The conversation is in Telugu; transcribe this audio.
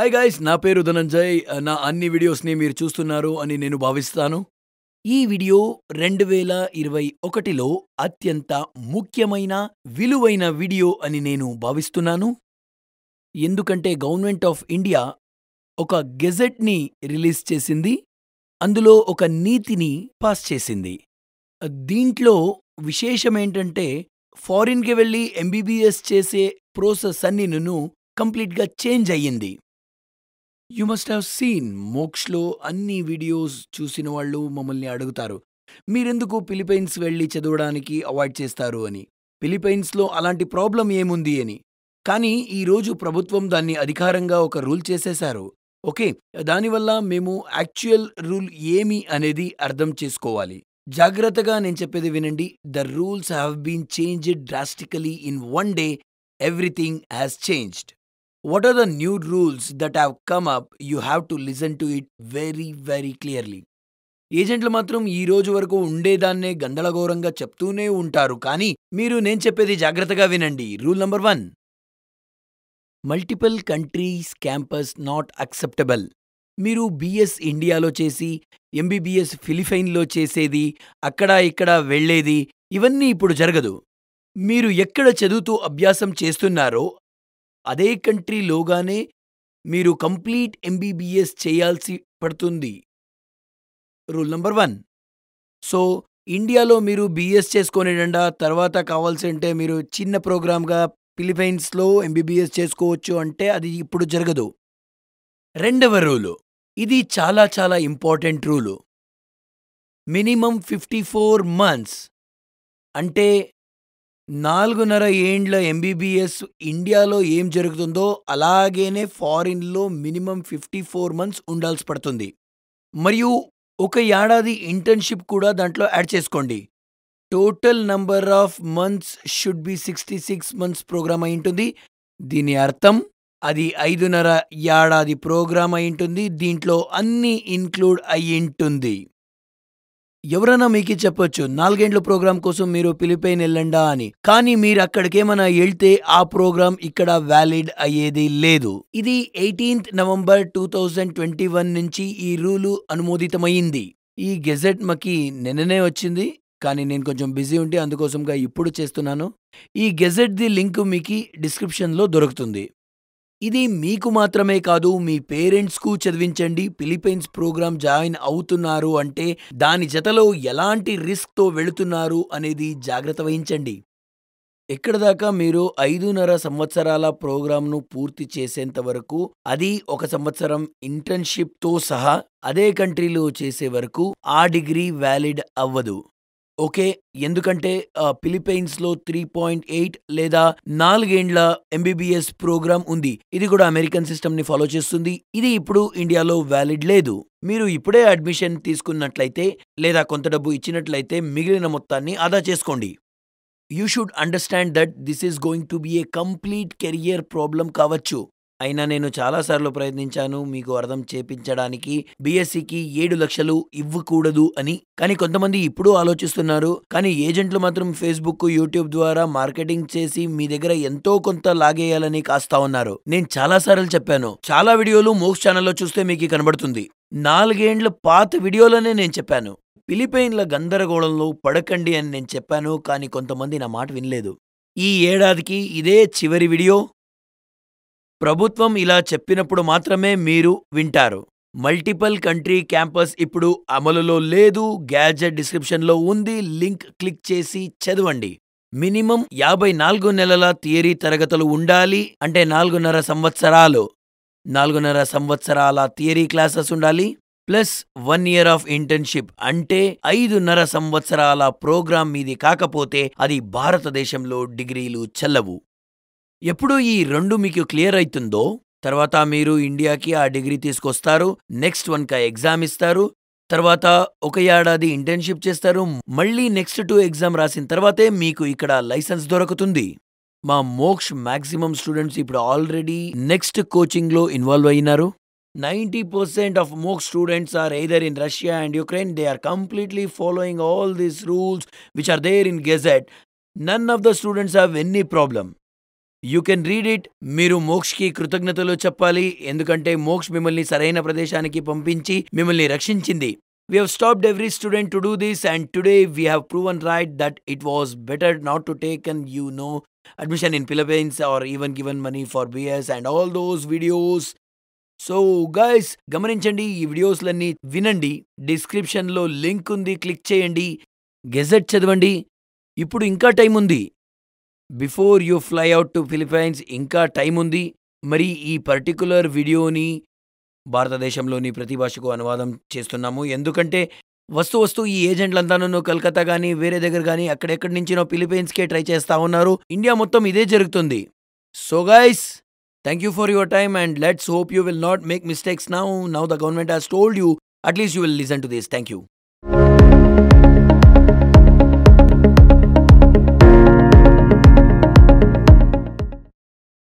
హాయ్ గాయస్ నా పేరు ధనంజయ్ నా అన్ని వీడియోస్ని మీరు చూస్తున్నారు అని నేను భావిస్తాను ఈ వీడియో రెండు వేల ఇరవై ఒకటిలో అత్యంత ముఖ్యమైన విలువైన వీడియో అని నేను భావిస్తున్నాను ఎందుకంటే గవర్నమెంట్ ఆఫ్ ఇండియా ఒక గెజెట్ని రిలీజ్ చేసింది అందులో ఒక నీతిని పాస్ చేసింది దీంట్లో విశేషమేంటంటే ఫారిన్కి వెళ్ళి ఎంబీబీఎస్ చేసే ప్రోసెస్ నన్ను కంప్లీట్గా చేంజ్ అయ్యింది యు మస్ట్ హ్యావ్ సీన్ మోక్ష్లో అన్ని వీడియోస్ చూసిన వాళ్ళు మమ్మల్ని అడుగుతారు మీరెందుకు ఫిలిపైన్స్ వెళ్ళి చదవడానికి అవాయిడ్ చేస్తారు అని ఫిలిపైన్స్లో అలాంటి ప్రాబ్లం ఏముంది అని కానీ ఈరోజు ప్రభుత్వం దాన్ని అధికారంగా ఒక రూల్ చేసేశారు ఓకే దానివల్ల మేము యాక్చువల్ రూల్ ఏమి అనేది అర్థం చేసుకోవాలి జాగ్రత్తగా నేను చెప్పేది వినండి the rules have been changed drastically in one day everything has changed what are the new rules that have come up you have to listen to it very very clearly ఏజెంట్లు మాత్రం ఈ రోజు వరకు ఉండేదాన్నే గందళగోరంగా చెప్తూనే ఉంటారు కానీ మీరు నేను చెప్పేది జాగ్రత్తగా వినండి rule number one multiple countries campus not acceptable మీరు బీఎస్ ఇండియాలో చేసి ఎంబీబీఎస్ ఫిలిపైన్లో చేసేది అక్కడ ఇక్కడ వెళ్లేది ఇవన్నీ ఇప్పుడు జరగదు మీరు ఎక్కడ చదువుతూ అభ్యాసం చేస్తున్నారో అదే కంట్రీలోగానే మీరు కంప్లీట్ ఎంబీబీఎస్ చేయాల్సి పడుతుంది రూల్ నెంబర్ వన్ సో ఇండియాలో మీరు బీఎస్ చేసుకునేటండా తర్వాత అంటే మీరు చిన్న ప్రోగ్రామ్గా ఫిలిపైన్స్లో ఎంబీబీఎస్ చేసుకోవచ్చు అంటే అది ఇప్పుడు జరగదు రెండవ రూలు ఇది చాలా చాలా important rule minimum fifty four months అంటే నాలుగున్నర ఏండ్ల ఎంబీబీఎస్ ఇండియాలో ఏం జరుగుతుందో అలాగేనే ఫారిన్లో మినిమం ఫిఫ్టీ ఫోర్ మంత్స్ ఉండాల్సి పడుతుంది మరియు ఒక ఏడాది ఇంటర్న్షిప్ కూడా దాంట్లో యాడ్ చేసుకోండి total number of months should be sixty six months programme అయి ఉంటుంది దీని అర్థం అది ఐదున్నర ఏడాది ప్రోగ్రామ్ అయి ఉంటుంది దీంట్లో అన్నీ ఇన్క్లూడ్ అయ్యింటుంది ఉంటుంది ఎవరైనా మీకే చెప్పొచ్చు నాలుగేండ్ల ప్రోగ్రాం కోసం మీరు ఫిలిపైన్ వెళ్ళండా అని కానీ మీరు అక్కడికేమైనా వెళ్తే ఆ ప్రోగ్రాం ఇక్కడ వ్యాలిడ్ అయ్యేది లేదు ఇది eighteenth November two thousand twenty one నుంచి ఈ రూలు అనుమోదితమైంది ఈ గెజెట్ మాకి నిన్ననే వచ్చింది కానీ నేను కొంచెం బిజీ ఉంటే అందుకోసంగా ఇప్పుడు చేస్తున్నాను ఈ గెజెట్ ది లింక్ మీకు డిస్క్రిప్షన్లో దొరుకుతుంది ఇది మీకు మాత్రమే కాదు మీ పేరెంట్స్కు చదివించండి ఫిలిపైన్స్ ప్రోగ్రాం జాయిన్ అవుతున్నారు అంటే దాని జతలో ఎలాంటి రిస్క్తో వెళుతున్నారు అనేది జాగ్రత్త వహించండి ఎక్కడ దాకా మీరు ఐదున్నర సంవత్సరాల ప్రోగ్రాంను పూర్తి చేసేంత వరకు అది ఒక సంవత్సరం ఇంటర్న్షిప్తో సహా అదే కంట్రీలో చేసే వరకు ఆ డిగ్రీ వ్యాలిడ్ అవ్వదు ఓకే ఎందుకంటే ఫిలిపైన్స్లో త్రీ పాయింట్ ఎయిట్ లేదా నాలుగేండ్ల ఎంబీబీఎస్ ప్రోగ్రామ్ ఉంది ఇది కూడా అమెరికన్ సిస్టమ్ని ఫాలో చేస్తుంది ఇది ఇప్పుడు ఇండియాలో వ్యాలిడ్ లేదు మీరు ఇప్పుడే అడ్మిషన్ తీసుకున్నట్లయితే లేదా కొంత డబ్బు ఇచ్చినట్లయితే మిగిలిన మొత్తాన్ని ఆదా చేసుకోండి you should understand that this is going to be a complete career problem కావచ్చు అయినా నేను చాలాసార్లు ప్రయత్నించాను మీకు అర్థం చేపించడానికి బీఎస్సీకి ఏడు లక్షలు ఇవ్వకూడదు అని కానీ కొంతమంది ఇప్పుడు ఆలోచిస్తున్నారు కానీ ఏజెంట్లు మాత్రం ఫేస్బుక్ యూట్యూబ్ ద్వారా మార్కెటింగ్ చేసి మీ దగ్గర ఎంతో కొంత లాగేయాలని కాస్తా ఉన్నారు నేను చాలాసార్లు చెప్పాను చాలా వీడియోలు మోక్స్ ఛానల్లో చూస్తే మీకు కనబడుతుంది నాలుగేండ్ల పాత వీడియోలనే నేను చెప్పాను ఫిలిపైన్ల గందరగోళంలో పడకండి అని నేను చెప్పాను కానీ కొంతమంది నా మాట వినలేదు ఈ ఏడాదికి ఇదే చివరి వీడియో ప్రభుత్వం ఇలా చెప్పినప్పుడు మాత్రమే మీరు వింటారు మల్టిపల్ కంట్రీ క్యాంపస్ ఇప్పుడు అమలులో లేదు గ్యాజెట్ డిస్క్రిప్షన్లో ఉంది లింక్ క్లిక్ చేసి చదవండి మినిమం యాభై నాలుగు నెలల థియరీ తరగతులు ఉండాలి అంటే నాలుగున్నర సంవత్సరాలు నాలుగున్నర సంవత్సరాల థియరీ క్లాసెస్ ఉండాలి plus one year of internship అంటే ఐదున్నర సంవత్సరాల ప్రోగ్రాం మీది కాకపోతే అది భారతదేశంలో డిగ్రీలు చెల్లవు ఎప్పుడు ఈ రెండు మీకు క్లియర్ అవుతుందో తర్వాత మీరు ఇండియాకి ఆ డిగ్రీ తీసుకొస్తారు నెక్స్ట్ వన్ క ఎగ్జామ్ ఇస్తారు తర్వాత ఒక ఏడాది ఇంటర్న్షిప్ చేస్తారు మళ్ళీ నెక్స్ట్ టూ ఎగ్జామ్ రాసిన తర్వాతే మీకు ఇక్కడ లైసెన్స్ దొరుకుతుంది మా మోక్ష్ మ్యాక్సిమం స్టూడెంట్స్ ఇప్పుడు ఆల్రెడీ నెక్స్ట్ కోచింగ్లో ఇన్వాల్వ్ అయినారు ninety percent of Moksh students are either in Russia and Ukraine they are completely following all these rules which are there in gazette none of the students have any problem you can read it మీరు మోక్షకి కృతజ్ఞతలు చెప్పాలి ఎందుకంటే మోక్ష్ మిమ్మల్ని సరైన ప్రదేశానికి పంపించి మిమ్మల్ని రక్షించింది We have stopped every student to do this, and today we have proven right that it was better not to take and you know admission in Philippines or even given money for BS and all those videos. So guys గమనించండి ఈ వీడియోస్లన్నీ వినండి డిస్క్రిప్షన్లో లింక్ ఉంది క్లిక్ చేయండి గెజెట్ చదవండి ఇప్పుడు ఇంకా టైం ఉంది before you fly out to Philippines ఇంకా టైం ఉంది మరి ఈ పర్టికులర్ వీడియోని భారతదేశంలోని ప్రతి భాషకు అనువాదం చేస్తున్నాము ఎందుకంటే వస్తు వస్తు ఈ ఏజెంట్లంతానూ కలకత్తా కానీ వేరే దగ్గర కానీ అక్కడెక్కడి నుంచినో ఫిలిపైన్స్కే ట్రై చేస్తూ ఉన్నారు ఇండియా మొత్తం ఇదే జరుగుతుంది so guys thank you for your time and let's hope you will not make mistakes now now the government has told you at least you will listen to this thank you